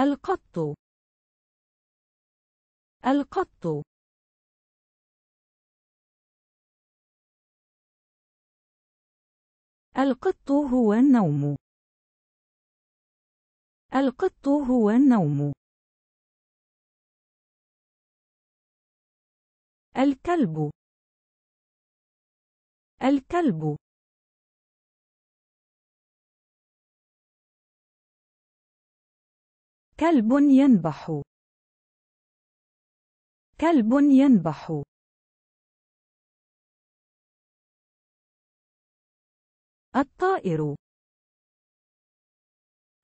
القط القط القط هو النوم القط هو النوم الكلب الكلب كلب ينبح كلب ينبح الطائر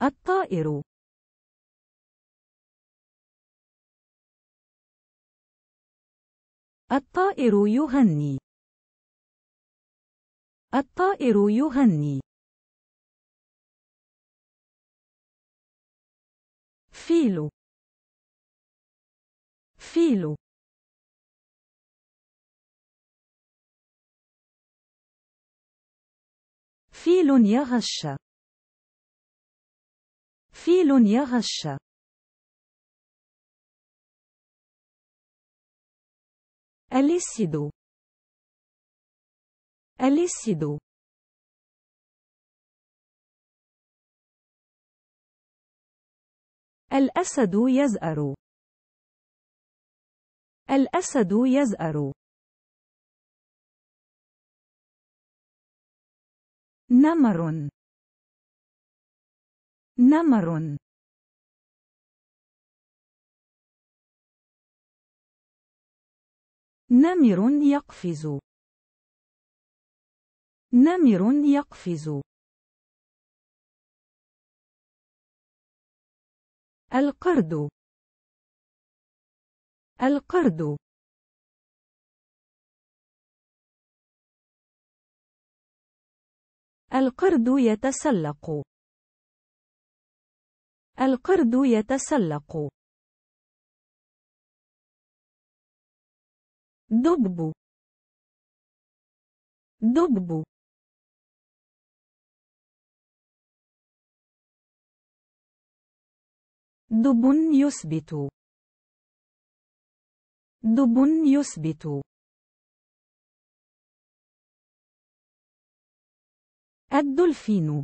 الطائر الطائر يغني الطائر يغني فيل فيل فيل يغش فيل يغش أليسيدو أليسيدو الأسد يزأر. الأسد يزأر. نمر. نمر. نمر يقفز. نمر يقفز. القرد القرد القرد يتسلق القرد يتسلق دبب دبب دب يثبت دب يثبت الدولفين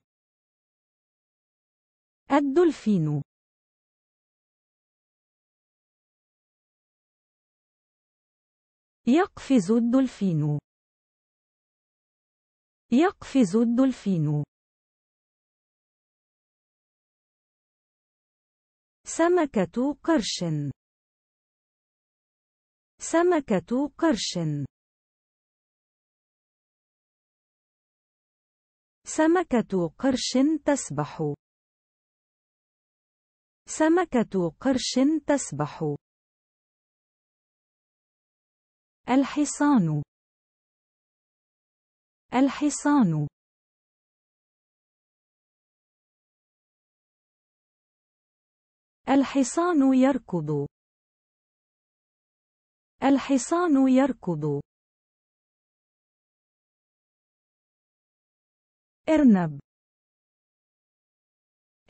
الدولفين يقفز الدولفين يقفز الدولفين سمكة قرش سمكة قرش سمكة قرش تسبح سمكة قرش تسبح الحصان الحصان الحصان يركض الحصان يركض ارنب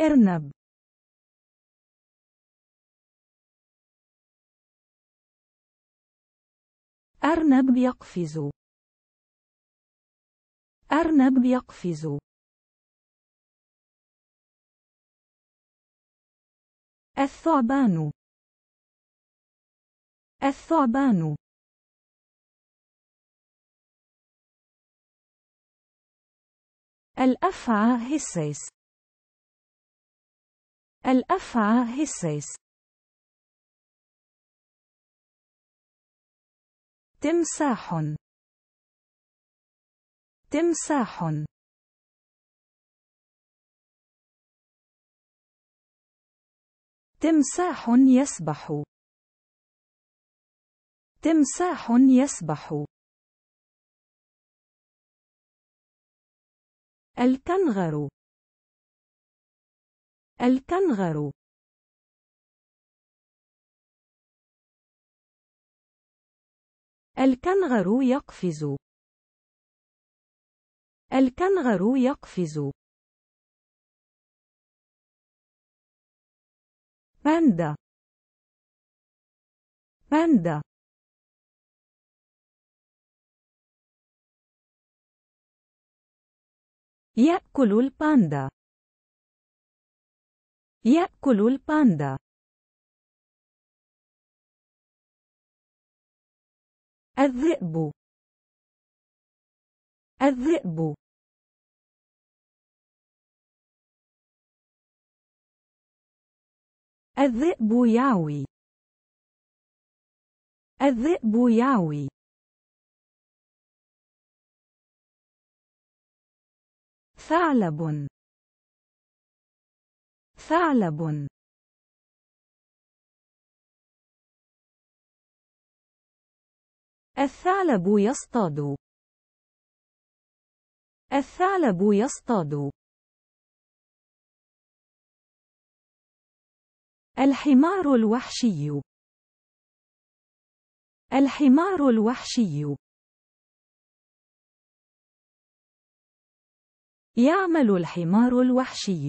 ارنب أرنب يقفز أرنب يقفز الثعبان الثعبان الأفعى هسيس الأفعى هسيس تمساح تمساح تمساح يسبح تمساح يسبح الكنغر الكنغر الكنغر يقفز الكنغر يقفز باندا باندا يأكل الباندا يأكل الباندا الذئب الذئب الذئب يعوي الذئب يعوي ثعلب ثعلب الثعلب يصطاد الثعلب يصطاد الحمار الوحشي الحمار الوحشي يعمل الحمار الوحشي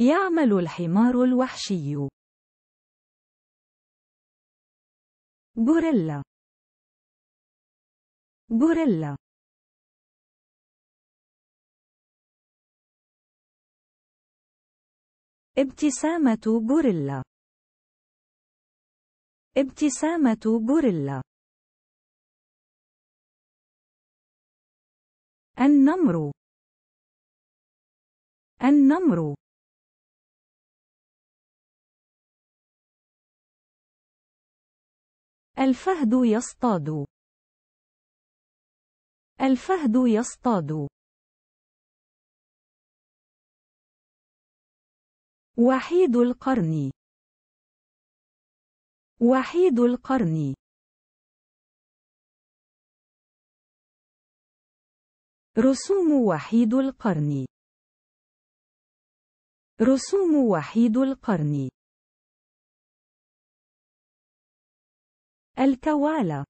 يعمل الحمار الوحشي غوريلا غوريلا ابتسامة غوريلا ابتسامة غوريلا النمر النمر الفهد يصطاد الفهد يصطاد وحيد القرن وحيد القرن رسوم وحيد القرن رسوم وحيد القرن الكوالا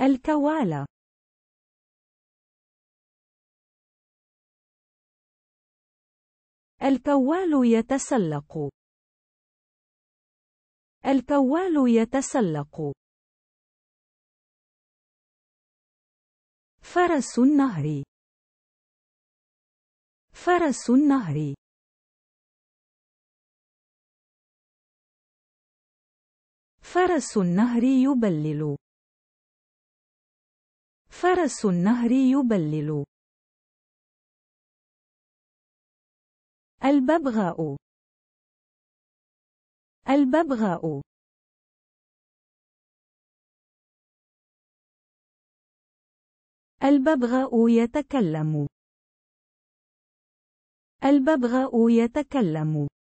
الكوالا الكوال يتسلق الكوال يتسلق فرس النهر فرس النهر فرس النهر يبلل فرس النهر يبلل الببغاء الببغاء الببغاء يتكلم الببغاء يتكلم